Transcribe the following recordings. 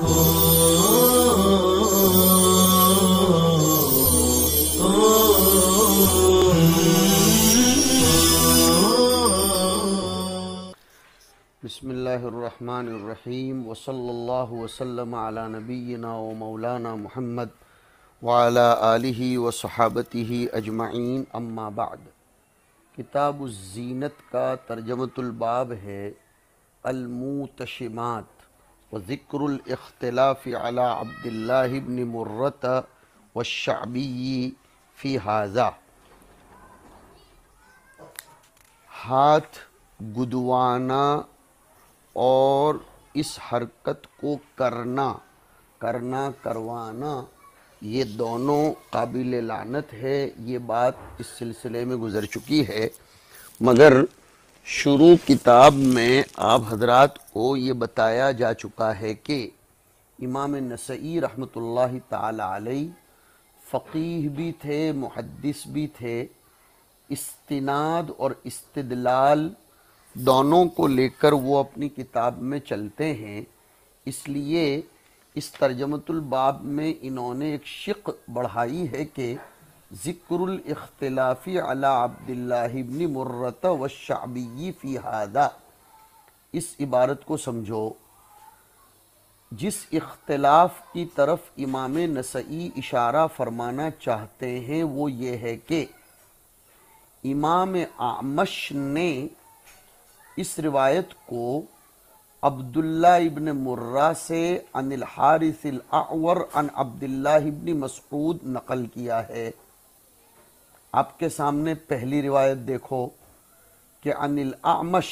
बसमीम वसल्ला वसलम आला नबीना व मौलाना मोहम्मद वाला आलि व सहाबती अजमाइन अम्माबाद किताब का तर्जमतुलबाब है अलमूतशमात الاختلاف على عبد الله بن व शाबी في هذا हाथ गुदवाना और इस हरकत को करना करना करवाना ये दोनों काबिल लानत है ये बात इस सिलसिले में गुज़र चुकी है मगर शुरू किताब में आप हजरात को ये बताया जा चुका है कि इमाम नसई रहमत ताली फ़कीह भी थे मुहदस भी थे इस्तनाद और इस्तदलाल दोनों को लेकर वो अपनी किताब में चलते हैं इसलिए इस तर्जमतुलबाब में इन्होंने एक शिक बढ़ाई है कि ज़िक्रख्तलाफ़ी अला अब्दुल्लाबन मर्रत व शाबी फ़ी हादा इस इबारत को समझो जिस इख्तलाफ की तरफ इमाम नसई इशारा फरमाना चाहते हैं वो ये है कि इमाम आमश ने इस रिवायत को अब्दुल्ला इब्न मुर्रा से अनिल हारिस अवर अन अब्दुल्ला इबन मसऊद नकल किया है आपके सामने पहली रिवायत देखो कि अनिल आमश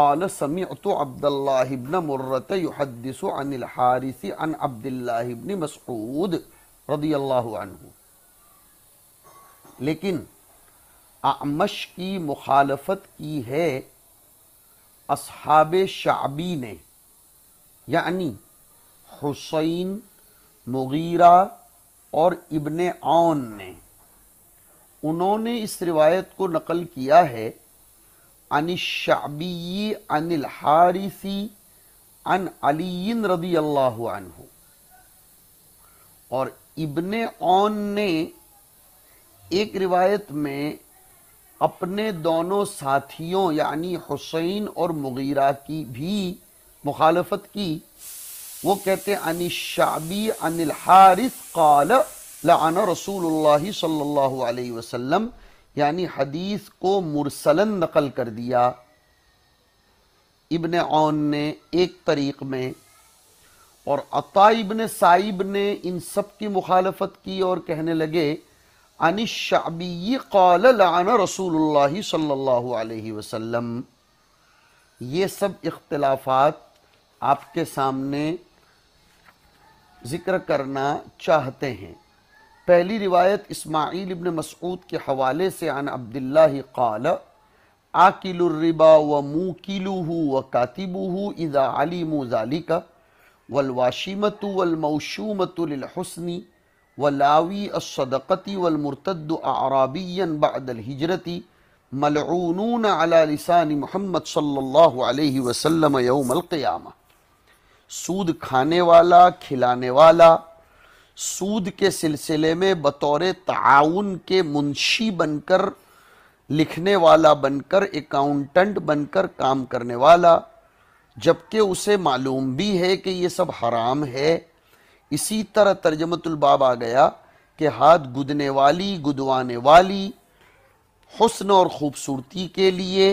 قال سمعت عبد الله بن مرة يحدث عن الحارث عن عبد الله بن مسعود رضي الله عنه लेकिन आमश की मुखालफत की है असहाब शाबी ने यानी हुसैन मुगीरा और इबन आन ने उन्होंने इस रिवायत को नकल किया है अनिशाबी अनिल हारिसी अन अली रदी अल्लाह और इब्ने ओन ने एक रिवायत में अपने दोनों साथियों यानी हुसैन और मुगीरा की भी मुखालफत की वो कहते अनिशाबी अनिल हारिस काल लान रसूल सल्ला वसम यानी हदीस को मुरसलन नकल कर दिया इबन ओन ने एक तरीक में और अता इबन साइब ने इन सब की मुखालफत की और कहने लगे अनिशाबी कौल लान रसूल सल्ला वसम ये सब इख्तलाफात आपके सामने ज़िक्र करना चाहते हैं पहली रिवायत इस्माइल इबन मसूद के हवाले से अन अब्दुल्ला काल आकिलरिबा व मुँह किलू व कातिबू इज़ा आलिम ज़ालिका वलवाशीमत वलमौशूमतुलहसनी वलावी असदक़ती वलमरतद आराबियन बदलहजरती मलून अलासान महमद सल्लल्लाहु अलैहि वसल्लम यौमल क़यामा सूद खाने वाला खिलाने वाला सूद के सिलसिले में बतौर ताउन के मुंशी बनकर लिखने वाला बनकर अकाउंटेंट बनकर काम करने वाला जबकि उसे मालूम भी है कि ये सब हराम है इसी तरह तर्जमतुलबाब आ गया कि हाथ गुदने वाली गुदवाने वाली हसन और ख़ूबसूरती के लिए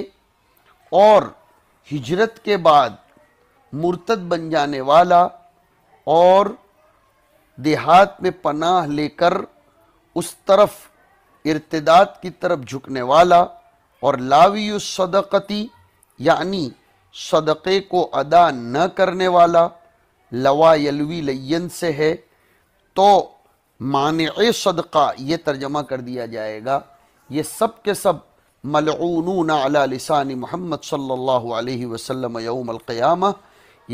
और हिजरत के बाद मुर्तद बन जाने वाला और देहात में पनाह लेकर उस तरफ इर्तदाद की तरफ झुकने वाला और लावी सदकती यानी सदक़े को अदा न करने वाला लवा यलवी लयन से है तो मान सदका ये तर्जमा कर दिया जाएगा ये सब के सब मलून अलासानी मोहम्मद सल्ला वसलम वसल्लम क़्याम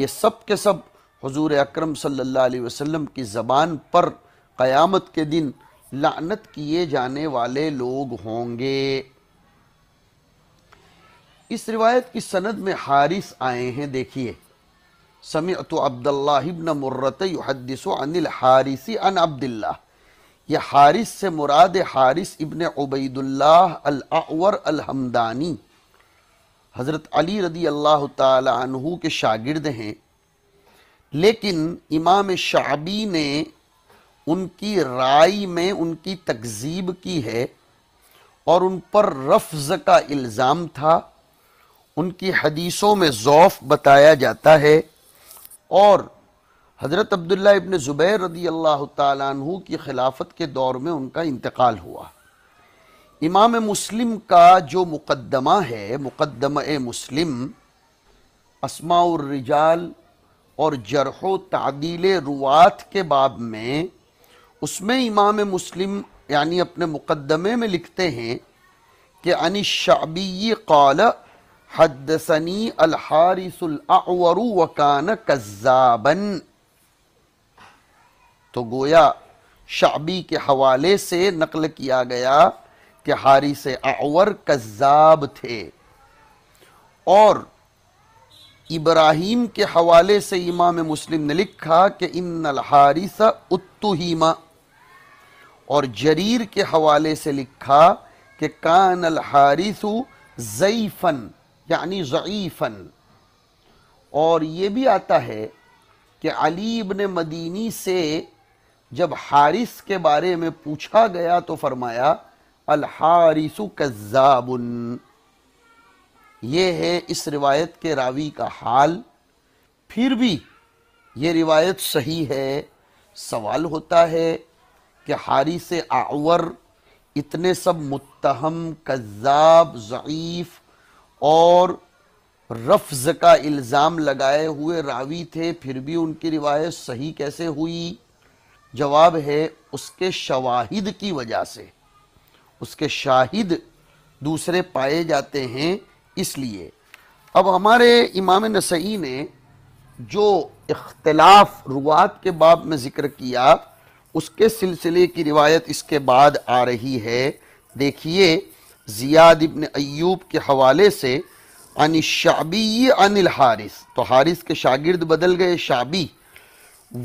ये सब के सब हजूर अक्रम सल्लल्लाहु की ज़बान पर क़यामत के दिन लानत किए जाने वाले लोग होंगे इस रिवायत की सनद में हारिस आए हैं देखिए समी तो अब्दुल्लाबन मुर्रत युहदस अनिल हारिसी अन अब्दुल्ला यह हारिस से मुराद हारिस इबन उबैदुल्लाह अलावर अलहमदानी हज़रत अली रदी अल्लाह तहु के शागिर्द हैं लेकिन इमाम शाबी ने उनकी राय में उनकी तकजीब की है और उन पर रफ्ज़ का इल्ज़ाम था उनकी हदीसों में ज़ौफ़ बताया जाता है और हज़रत अब्दुल्ला इबन ज़ुबैर रदी अल्लाह तु की खिलाफत के दौर में उनका इंतकाल हुआ इमाम मुस्लिम का जो मुकदमा है मुकदम मुस्लिम असमाउर्रिजाल और जरहो तदील रुआत के बाब में उसमें इमाम मुस्लिम यानी अपने मुकदमे में लिखते हैं कि अन शाबी कौल हदसनी अलहारिसरु वकान कज्जाबन तो गोया शाबी के हवाले से नकल किया गया कि हारिस अवर कज्जाब थे और इब्राहिम के हवाले से इमाम मुस्लिम ने लिखा कि इन हारिसा उत्तुहीमा और जरीर के हवाले से लिखा कि कान अल हारिसु ज़ईफ़न यानी ज़ईफ़न और ये भी आता है कि अली ने मदीनी से जब हारिस के बारे में पूछा गया तो फरमाया अल हारिसु कज्जाबुन ये है इस रिवायत के रावी का हाल फिर भी ये रिवायत सही है सवाल होता है कि हारी से आवर इतने सब मुतहम कज़ाब ज़ीफ़ और रफ्ज़ का इल्ज़ाम लगाए हुए रावी थे फिर भी उनकी रिवायत सही कैसे हुई जवाब है उसके शवाहिद की वजह से उसके शाहिद दूसरे पाए जाते हैं इसलिए अब हमारे इमाम नसई ने जो इख्तलाफ रुआत के बाब में ज़िक्र किया उसके सिलसिले की रिवायत इसके बाद आ रही है देखिए ज़ियाद इबन अयूब के हवाले से अन शाबी अनिल हारिस तो हारिस के शागिर्द बदल गए शाबी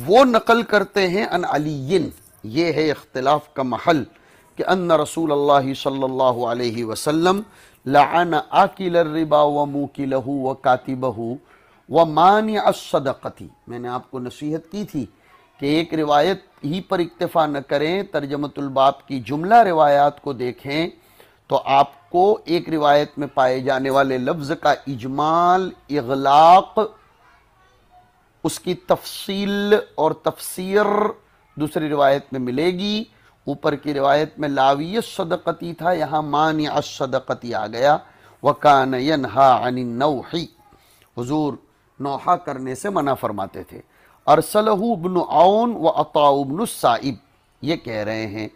वो नकल करते हैं अन अलीन ये है इख्तलाफ का महल कि अन रसूल अल्लाह सल्लल्लाहु अलैहि वसल्लम लान आकिल रिबा व मुकिलहू व कातिबहू व मान मैंने आपको नसीहत की थी कि एक रिवायत ही पर इक्तफ़ा न करें तर्जमतुलबाप की जुमला रिवायात को देखें तो आपको एक रिवायत में पाए जाने वाले लफ्ज़ का इजमाल इगलाक उसकी तफसील और तफसीर दूसरी रिवायत में मिलेगी ऊपर की रिवायत में लावी सदकती था यहाँ मान सदकती आ गया वकान यनहा नौही हजूर नौहा करने से मना फरमाते थे अरसलहबन आउन व अताउबन साइब ये कह रहे हैं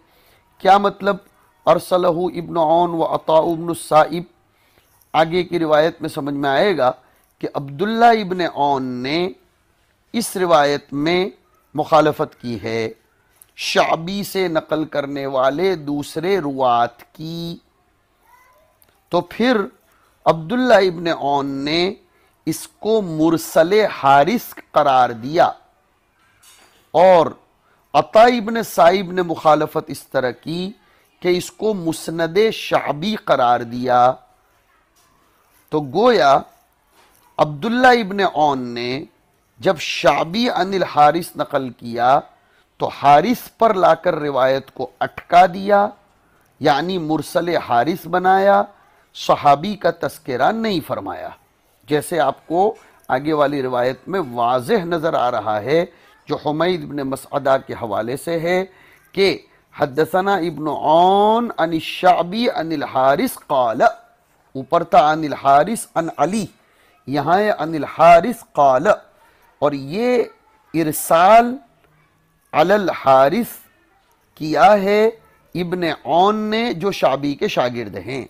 क्या मतलब अरसलहू इब्न आउन व अताउबन साइब आगे की रिवायत में समझ में आएगा कि अब्दुल्ला इबन ओन ने इस रिवायत में मुखालफत की है शाबी से नकल करने वाले दूसरे रुआत की तो फिर अब्दुल्ला इबन ओन ने इसको मुरसल हारिस करार दिया और अता इबन साइब ने मुखालफत इस तरह की कि इसको मुसनद शाबी करार दिया तो गोया अब्दुल्ला इबन ओन ने जब शाबी अनिल हारिस नकल किया तो हारिस पर लाकर रिवायत को अटका दिया यानी मुरसल हारिस बनाया सहाबी का तस्करा नहीं फरमाया जैसे आपको आगे वाली रिवायत में वाज नज़र आ रहा है जो हमैद इबन मसदा के हवाले से है कि हदसना इबन ओन अन शाबी अनिल हारिस कल ऊपर था अनिल हारिस अन अली यहाँ अनिल हारिस कल और ये इरसाल अल हारिस किया है इबन ओन ने जो शाबी के शागिर्द हैं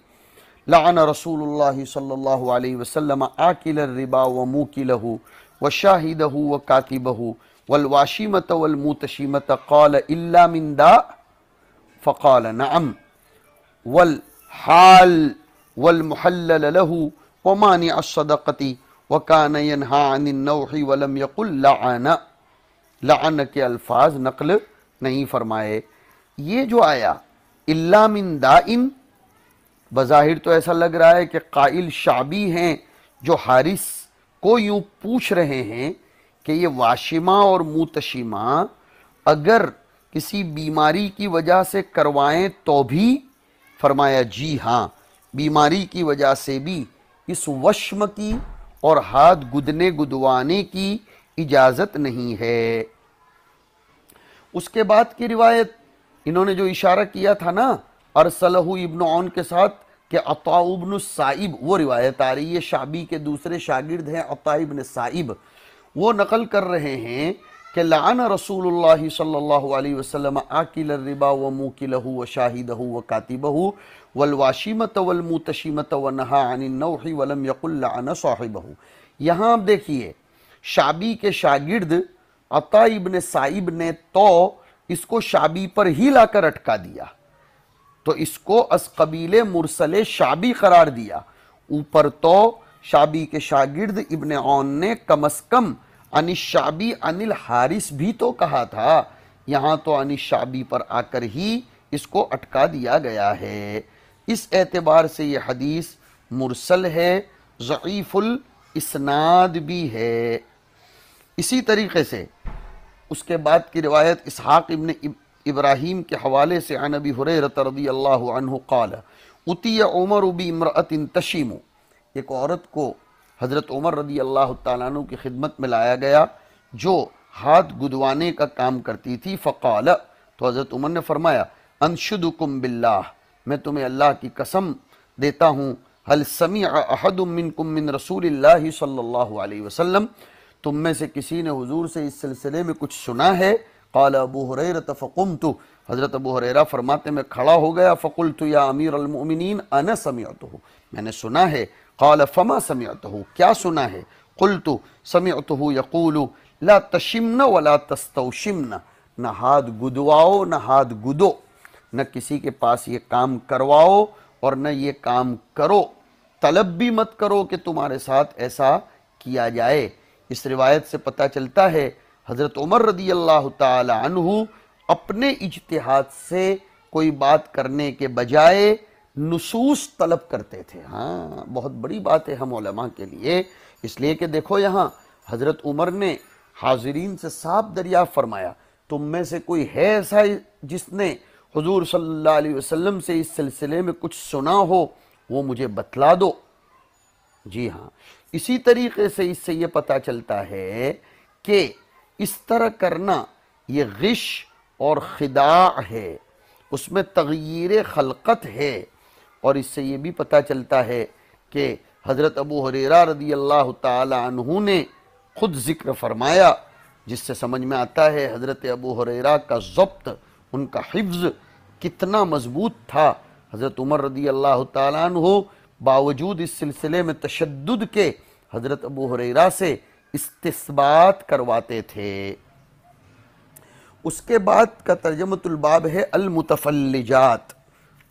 लान रसूल सल्ला वसम आकिल रिबा व मुकिलहू व शाहिदहू व कातिबहू वलवाशीमत वलमूतशीमत कौल इलामिंदा फ़कौल नम वल हाल वलमहल्लहू व मान असदक़ती व कान यनहा अनिन वलम यकुल्ला लान के अल्फाज नकल नहीं फरमाए ये जो आया इल्ला दाइन बज़ाहिर तो ऐसा लग रहा है कि काइल शाबी हैं जो हारिस को यूँ पूछ रहे हैं कि ये वाशिमा और मुतशिमा अगर किसी बीमारी की वजह से करवाएं तो भी फरमाया जी हाँ बीमारी की वजह से भी इस वश्म की और हाथ गुदने गुदवाने की इजाज़त नहीं है उसके बाद की रिवायत इन्होंने जो इशारा किया था ना अरसलहू इब्न ओन के साथ कि अताउबन साइब वो रिवायत आ रही है शाबी के दूसरे शागिर्द हैं अताइबन साइब वो नकल कर रहे हैं कि लान रसूल सल्लल्लाहु अलैहि वसल्लम आकिल रिबा व मुकिलहू व शाहिदहू व कातिबहू वलवाशीमत वलमुतशीमत व नहा अनिन नौही वलम यकुल्ला साहिबहू यहाँ आप देखिए शाबी के शागिर्द अता इबन साइब ने तो इसको शाबी पर ही लाकर अटका दिया तो इसको असकबीले मुरसले शाबी करार दिया ऊपर तो शाबी के शागिर्द इबन ओन ने कम अज कम अनिल शाबी अनिल हारिस भी तो कहा था यहाँ तो अनिल शाबी पर आकर ही इसको अटका दिया गया है इस एतबार से यह हदीस मुरसल है ज़ीफ़ुल इसनाद भी है इसी तरीके से उसके बाद की रिवायत इसहाक़ इबन इब्राहिम के हवाले से अनबी हुरत रदी अल्लाह कल उमर उबी इमरतिन तशीम एक औरत को हज़रत उमर रदी अल्लाह तु की खिदमत में लाया गया जो हाथ गुदवाने का काम करती थी फ़काल तो हज़रत उमर ने फरमाया अनशुदकुम बिल्ला मैं तुम्हें अल्लाह की कसम देता हूँ हल समी अहदमिन कुमिन रसूल सल्ला वसम तुम में से किसी ने हुजूर से इस सिलसिले में कुछ सुना है कल अबू हुरैर तफ़ुम तो हज़रत अबू हुरैरा फरमाते में खड़ा हो गया फ़कुल तो या अमीर अलमिन अन समियत हो मैंने सुना है कल फ़मा समियत हो क्या सुना है कुल तो समियत हो यकूल ला तशिमन वला तस्तवशिमन न हाथ गुदवाओ न हाथ गुदो न किसी के पास ये काम करवाओ और न ये काम करो तलब भी मत करो कि तुम्हारे साथ ऐसा किया जाए इस रिवायत से पता चलता है हज़रत उमर रदी अल्लाह तु अपने इजतहाद से कोई बात करने के बजाय नसूस तलब करते थे हाँ बहुत बड़ी बात है हम के लिए इसलिए कि देखो यहाँ हज़रत उमर ने हाजरीन से साफ दरिया फरमाया तुम में से कोई है ऐसा जिसने हजूर सल्लल्लाहु अलैहि से इस सिलसिले में कुछ सुना हो वो मुझे बतला दो जी हाँ इसी तरीके से इससे यह पता चलता है कि इस तरह करना ये गिश और ख़िदा है उसमें तगीर खलकत है और इससे ये भी पता चलता है कि हज़रत अबू हरेरा रदी अल्लाह तहु ने ख़ुद ज़िक्र फरमाया जिससे समझ में आता है हज़रत अबू हरेरा का जब्त उनका हिफ्ज़ कितना मज़बूत था हज़रत उमर रदी अल्लाह तु बावजूद इस सिलसिले में तशद के हज़रत अबू हुरैरा से इस्तबात करवाते थे उसके बाद का तर्जमतुलबाब है अलमुतफलजात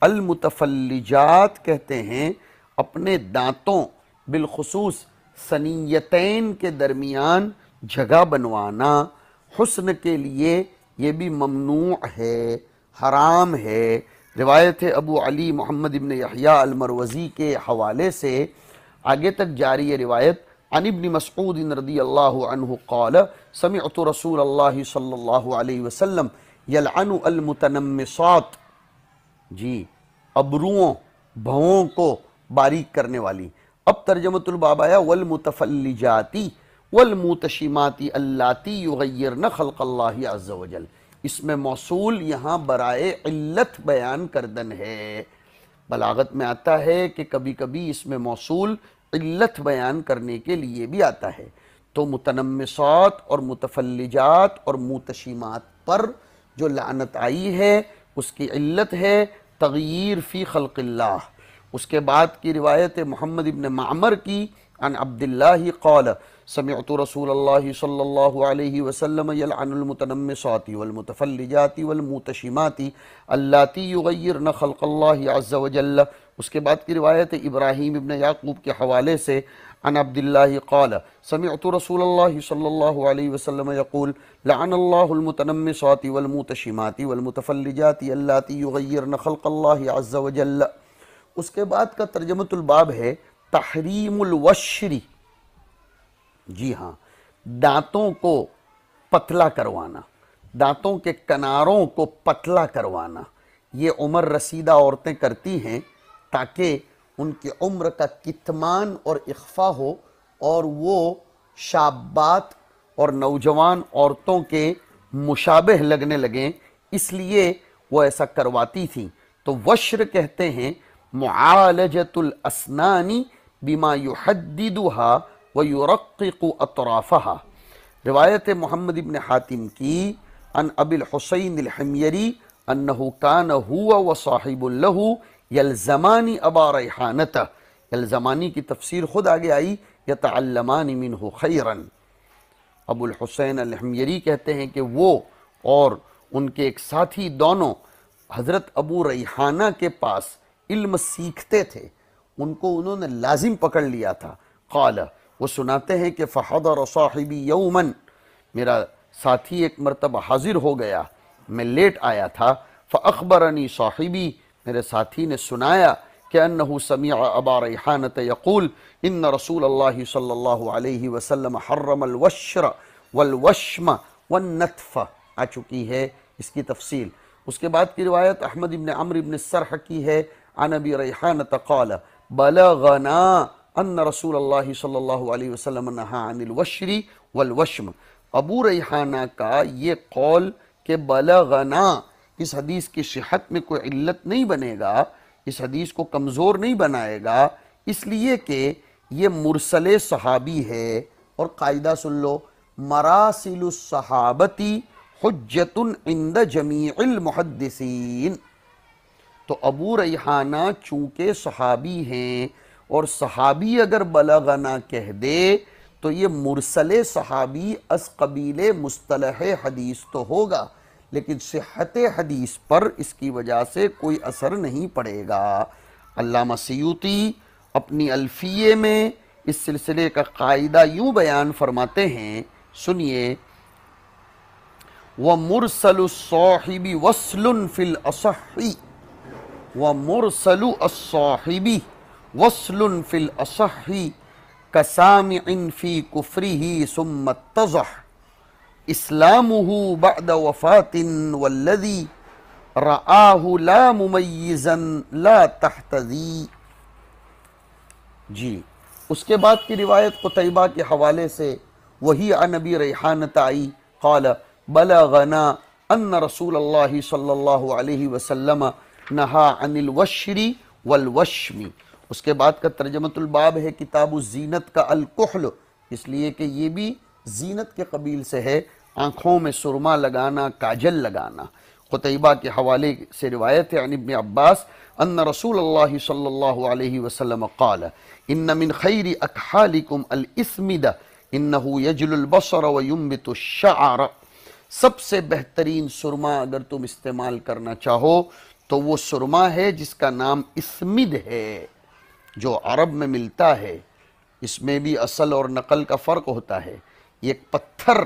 अलमुतफलजात कहते हैं अपने दांतों बिलखसूस सनीयतैन के दरमियान जगह बनवाना हुस्न के लिए ये भी ममनू है हराम है रिवायत है अबू अली मोहम्मद इबन यहिया अलमरवज़ी के हवाले से आगे तक जारी है रिवायत अनिबन मसूदिन रदी अल्लाह कौल समित रसूल अल्लाह सल्ला वसलम यलमतनमसात जी अबरुओं भवों को बारीक करने वाली अब तर्जमतुलबाबाया वलमुतफली जाती वलमुतशिमाती अल्लाती न खलकल्ला इसमें मौसू यहाँ बरए बयान करदन है बलागत में आता है कि कभी कभी इसमें मौसू इल्लत बयान करने के लिए भी आता है तो मुतनमसात और मुतफलजात और मुतशीमात पर जो लानत आई है उसकी इल्लत है तगीर फ़ी खलक़िल्ला उसके बाद की रिवायत मोहम्मद इबन मामर की अन अब्दुल्ला कौल समिअत रसूल सल्ला वसलम यलमतनमसाती वलमतफ़लजाती वलमतशिमाती अल्लाती युगैरन खलक़ल्ल अज़ वजल उसके बाद की रिवायत इब्राहीम इबन याकूब के हवाले से अन अब्दुल्ला कौल समिअत रसूल सल्ला वसलम यकूल लानल्लामतनमसाती वलमतशिमाती वलमतफ़लजाती अल्लाती युगैरन खलक़ल्ल अज़ वजल उसके बाद का तर्जमतुलबाब है तहरीमुलवशरी जी हाँ दांतों को पतला करवाना दांतों के किनारों को पतला करवाना ये उम्र रसीदा औरतें करती हैं ताकि उनकी उम्र का कितमान और इख्फा हो और वो शाबात और नौजवान औरतों के मुशाबह लगने लगें इसलिए वो ऐसा करवाती थी तो वश्र कहते हैं मुआलजतुल असनानी बिमा युहद्दिदुहा व यूरक़ अतराफ़ा रवायत मोहम्मद इबन हातिम की अन अबिल हुसैन हमयरी अनहुकान हुआ व साहिबुल्लहू यलजमानी अबा रहानत यलजमानी की तफसीर खुद आगे आई यमान मिन खैरन अबुल हुसैन अलहमयरी कहते हैं कि वो और उनके एक साथी दोनों हज़रत अबू रैहाना के पास इल्म सीखते थे उनको उन्होंने लाजिम पकड़ लिया था कला वो सुनाते हैं कि फ़हद और साहिबी यौमन मेरा साथी एक मरतब हाजिर हो गया मैं लेट आया था फ़खबरनी साहिबी मेरे साथी ने सुनाया कि अनहू समिया अबा रहानत यकूल इन रसूल अल्लाह सल्लल्लाहु अलैहि वसल्लम हर्रमल वश्र आ चुकी है इसकी तफसील उसके बाद की रिवायत अहमद इबन अमर इबन सरह की है अनबी रहानत कौल बलगना अन रसूल अल्लाह सल्लल्लाहु अलैहि वसल्लम नहा अनिल वशरी वल वशम अबू रहाना का ये कौल के बलगना इस हदीस की सेहत में कोई इल्लत नहीं बनेगा इस हदीस को कमज़ोर नहीं बनाएगा इसलिए कि ये मुरसल सहाबी है और कायदा सुन लो मरासिलसहाबती हजतन इंद जमीलमहदसिन तो अबू रहाना चूँकि सहाबी हैं और सहाबी अगर बलगना कह दे तो ये मुरसल सहाबी अस कबील मुस्तलह हदीस तो होगा लेकिन सेहत हदीस पर इसकी वजह से कोई असर नहीं पड़ेगा अल्लामा सयूती अपनी अल्फिये में इस सिलसिले का कायदा यूँ बयान फरमाते हैं सुनिए व मुरसलसाहिबी वसलुन फिल असही व मुरसलसाहिबी वस्लुन फिल असही कसाम फी कुफरी ही सुमत तज़ह इस्लाम बद वफ़ातिन वल्लदी रआहु ला मुमय्यज़न ला तहतजी जी उसके बाद की रिवायत कुतैबा के हवाले से वही अनबी रेहानत आई कौल बला गना अन रसूल अल्लाह सल्लल्लाहु अलैहि वसल्लम नहा अनिल वश्री वल वश्मी उसके बाद का तर्जमतुलबाब है किताब जीनत का अलकुहल इसलिए कि ये भी जीनत के कबील से है आँखों में सुरमा लगाना काजल लगाना खुतबा के हवाले से रिवायत है अनिब अब्बास अन रसूल सल्ला वसलम कल इन मिन खैर अकहालिकुम अलस्मिद इन्नहू यजलबसर सबसे बेहतरीन सुरमा अगर तुम इस्तेमाल करना चाहो तो वो सुरमा है जिसका नाम इसमिद है जो अरब में मिलता है इसमें भी असल और नकल का फ़र्क होता है एक पत्थर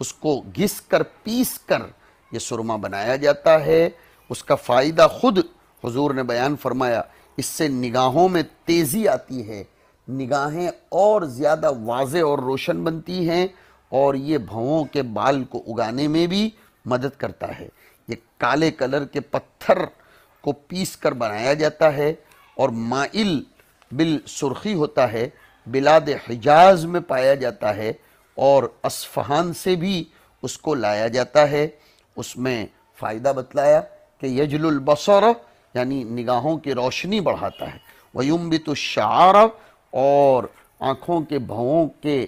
उसको घिस कर पीस कर ये सुरमा बनाया जाता है उसका फ़ायदा खुद हुजूर ने बयान फरमाया इससे निगाहों में तेज़ी आती है निगाहें और ज़्यादा वाज और रोशन बनती हैं और ये भवों के बाल को उगाने में भी मदद करता है ये काले कलर के पत्थर को पीस कर बनाया जाता है और माइल बिल सुर्खी होता है बिलाद हिजाज में पाया जाता है और असफहान से भी उसको लाया जाता है उसमें फ़ायदा बतलाया कि यजलबसर यानी निगाहों की रोशनी बढ़ाता है तो शार और आँखों के भवों के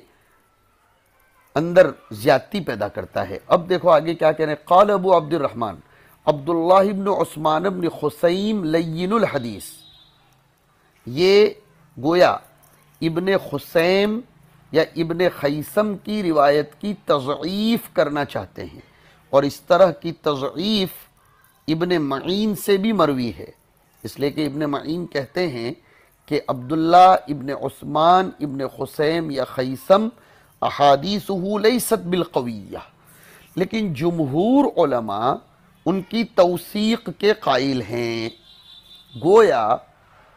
अंदर ज्यादती पैदा करता है अब देखो आगे क्या कह रहे हैं काल अबू अब्दुलरहमान अब्दुल्लाबन ओस्मान अबन हुसैम लयिन हदीस ये गोया इबन हुसैम या इबन खैसम की रिवायत की तज़ीफ़ करना चाहते हैं और इस तरह की तज़ीफ़ इबन मीन से भी मरवी है इसलिए कि इबन मीन कहते हैं कि अब्दुल्ला इबन उस्मान इबन हुसैम या खैसम अहादीस लसत बिलकविया लेकिन जमहूर उलमा उनकी तोसीक के कायल हैं गोया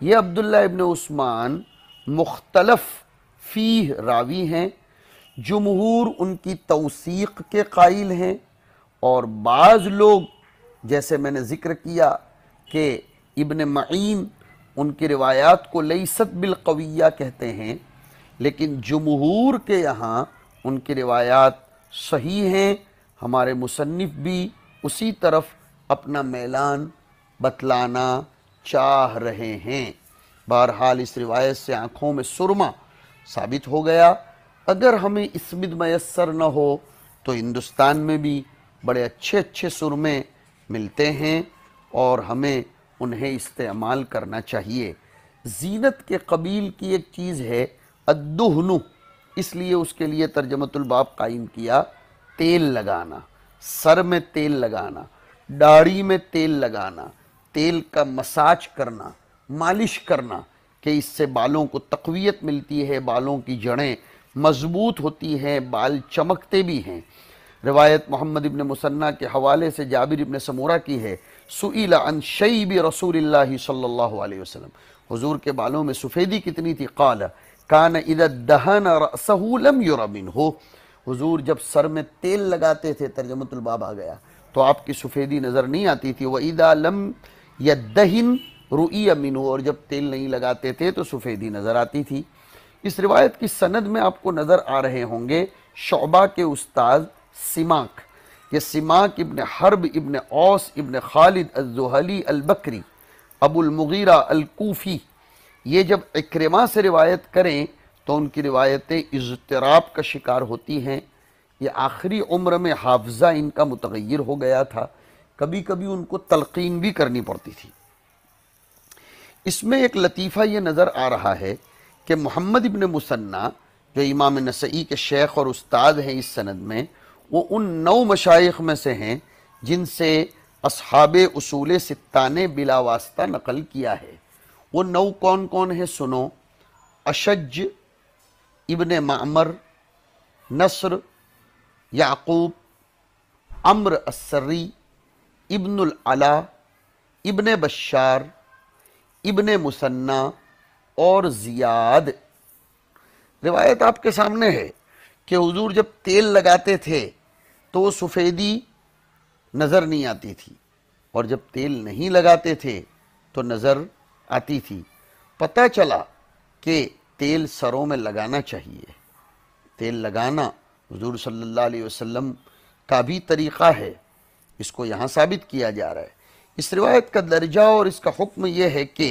ये अब्दुल्ला इबन उस्मान मुख्तलफ फ़ी रावी हैं जमहूर उनकी तोसीक के कायल हैं और बाज़ लोग जैसे मैंने ज़िक्र किया कि इबन मईन उनकी रिवायात को लईसत बिलकविया कहते हैं लेकिन जमहूर के यहाँ उनकी रिवायात सही हैं हमारे मुसनफ़ भी उसी तरफ अपना मैलान बतलाना चाह रहे हैं बहरहाल इस रिवायत से आँखों में सुरमा साबित हो गया अगर हमें इसमित मैसर न हो तो हिंदुस्तान में भी बड़े अच्छे अच्छे सुरमे मिलते हैं और हमें उन्हें इस्तेमाल करना चाहिए जीनत के कबील की एक चीज़ है अद्दुहनु इसलिए उसके लिए तर्जमतुलबाब कायम किया तेल लगाना सर में तेल लगाना दाढ़ी में तेल लगाना तेल का मसाज करना मालिश करना कि इससे बालों को तकवीत मिलती है बालों की जड़ें मजबूत होती हैं बाल चमकते भी हैं रिवायत मोहम्मद इबन मुसन्ना के हवाले से जाबिर इबन समूरा की है सुला अन शईब रसूल सल्ला वसलम हजूर के बालों में सफ़ेदी कितनी थी कल कान इद दहन सहूलम यूरबिन हो हजूर जब सर में तेल लगाते थे तर्जमतुलबाब आ गया तो आपकी सफ़ेदी नज़र नहीं आती थी वह ईदा लम या दहिन रुई मिनू और जब तेल नहीं लगाते थे तो सफ़ेदी नज़र आती थी इस रिवायत की सनद में आपको नज़र आ रहे होंगे शोबा के उस्ताद सिमाक ये सिमाक इब्न हर्ब इब्न औस इब्न खालिद अजुहली अलबकरी अबुलमगीरा अलकूफ़ी ये जब इक्रमा से रिवायत करें तो उनकी रिवायतें इजतराब का शिकार होती हैं ये आखिरी उम्र में हाफजा इनका मुतगैर हो गया था कभी कभी उनको तलकीन भी करनी पड़ती थी इसमें एक लतीफ़ा ये नज़र आ रहा है कि मोहम्मद इबन मुसन्ना जो इमाम नसई के शेख और उस्ताद हैं इस सनद में वो उन नौ मशाइख में से हैं जिनसे असहाब असूल सत्ता ने वास्ता नकल किया है वो नौ कौन कौन है सुनो अशज इबन मामर नसर याकूब अम्र असरी इब्न अला इब्न बशार इब्न मुसन्ना और ज़ियाद रिवायत आपके सामने है कि हुजूर जब तेल लगाते थे तो सफ़ेदी नज़र नहीं आती थी और जब तेल नहीं लगाते थे तो नज़र आती थी पता चला कि तेल सरों में लगाना चाहिए तेल लगाना हजूर सल्लल्लाहु अलैहि वसल्लम का भी तरीक़ा है इसको यहाँ साबित किया जा रहा है इस रिवायत का दर्जा और इसका हुक्म यह है कि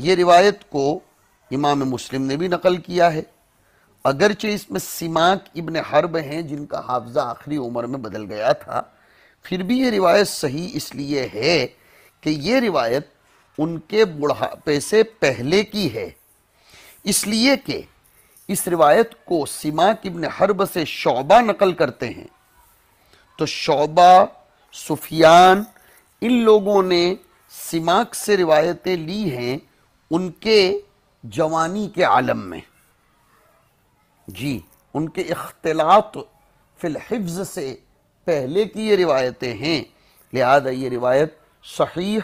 ये रिवायत को इमाम मुस्लिम ने भी नकल किया है अगरचे इसमें सिमाक इबन हर्ब हैं जिनका हाफजा आखिरी उम्र में बदल गया था फिर भी ये रिवायत सही इसलिए है कि ये रिवायत उनके बुढ़ापे से पहले की है इसलिए कि इस रिवायत को सिमाक इबन हर्ब से शोबा नकल करते हैं तो शोबा सुफियान इन लोगों ने सिमाक से रिवायतें ली हैं उनके जवानी के आलम में जी उनके अख्तिलात फिलहिफ्ज से पहले की ये रिवायतें हैं लिहाजा ये रिवायत सही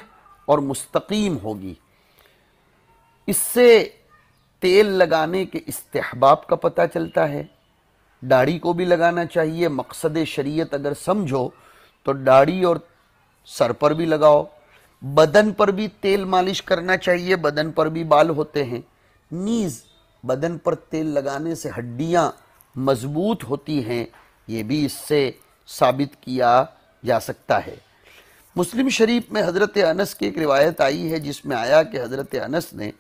और मुस्तकीम होगी इससे तेल लगाने के इस्तेहबाब का पता चलता है दाढ़ी को भी लगाना चाहिए मकसद शरीयत अगर समझो तो दाढ़ी और सर पर भी लगाओ बदन पर भी तेल मालिश करना चाहिए बदन पर भी बाल होते हैं नीज बदन पर तेल लगाने से हड्डियाँ मजबूत होती हैं ये भी इससे साबित किया जा सकता है मुस्लिम शरीफ में हज़रत अनस की एक रिवायत आई है जिसमें आया कि हज़रत अनस ने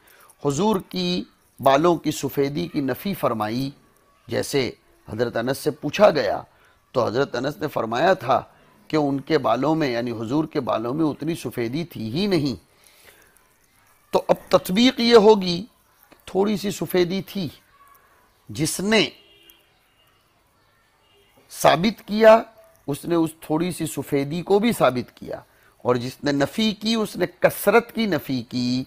हुजूर की बालों की सफ़ेदी की नफ़ी फरमाई जैसे हज़रत अनस से पूछा गया तो हज़रत अनस ने फरमाया था कि उनके बालों में यानी हुजूर के बालों में उतनी सफ़ेदी थी ही नहीं तो अब तस्वीक ये होगी थोड़ी सी सफ़ेदी थी जिसने साबित किया उसने उस थोड़ी सी सफ़ेदी को भी साबित किया और जिसने नफ़ी की उसने कसरत की नफ़ी की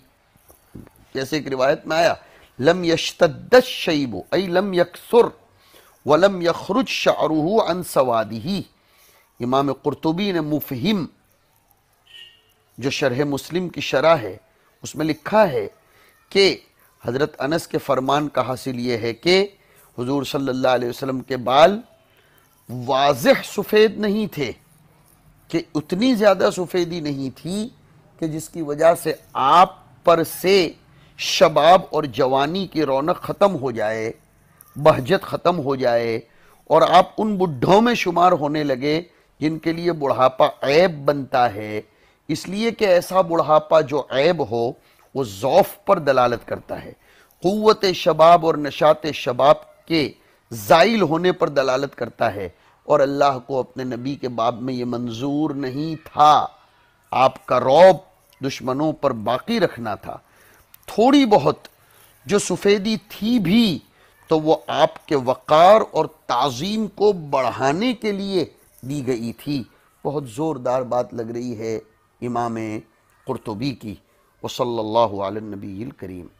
जैसे एक रिवायत में आया लम यशतद शईबो अई लम यकसुर वलम यखरुज शाहरुह अन सवादी इमाम कुरतुबी ने मुफहिम जो शरह मुस्लिम की शरह है उसमें लिखा है कि हज़रत अनस के फरमान का हासिल ये है कि हुजूर सल्लल्लाहु अलैहि वसल्लम के बाल वाज सफ़ेद नहीं थे कि उतनी ज़्यादा सफ़ेदी नहीं थी कि जिसकी वजह से आप पर से शबाब और जवानी की रौनक ख़त्म हो जाए बहजत ख़त्म हो जाए और आप उन बुढ़ों में शुमार होने लगे जिनके लिए बुढ़ापा ऐब बनता है इसलिए कि ऐसा बुढ़ापा जो ऐब हो वो ज़ौफ़ पर दलालत करता है क़वत शबाब और नशात शबाब के ज़ाइल होने पर दलालत करता है और अल्लाह को अपने नबी के बाब में ये मंजूर नहीं था आपका रौब दुश्मनों पर बाकी रखना था थोड़ी बहुत जो सफ़ेदी थी भी तो वो आपके वक़ार और तज़ीम को बढ़ाने के लिए दी गई थी बहुत ज़ोरदार बात लग रही है इमाम कुरतबी की वसल्ला नबी करीम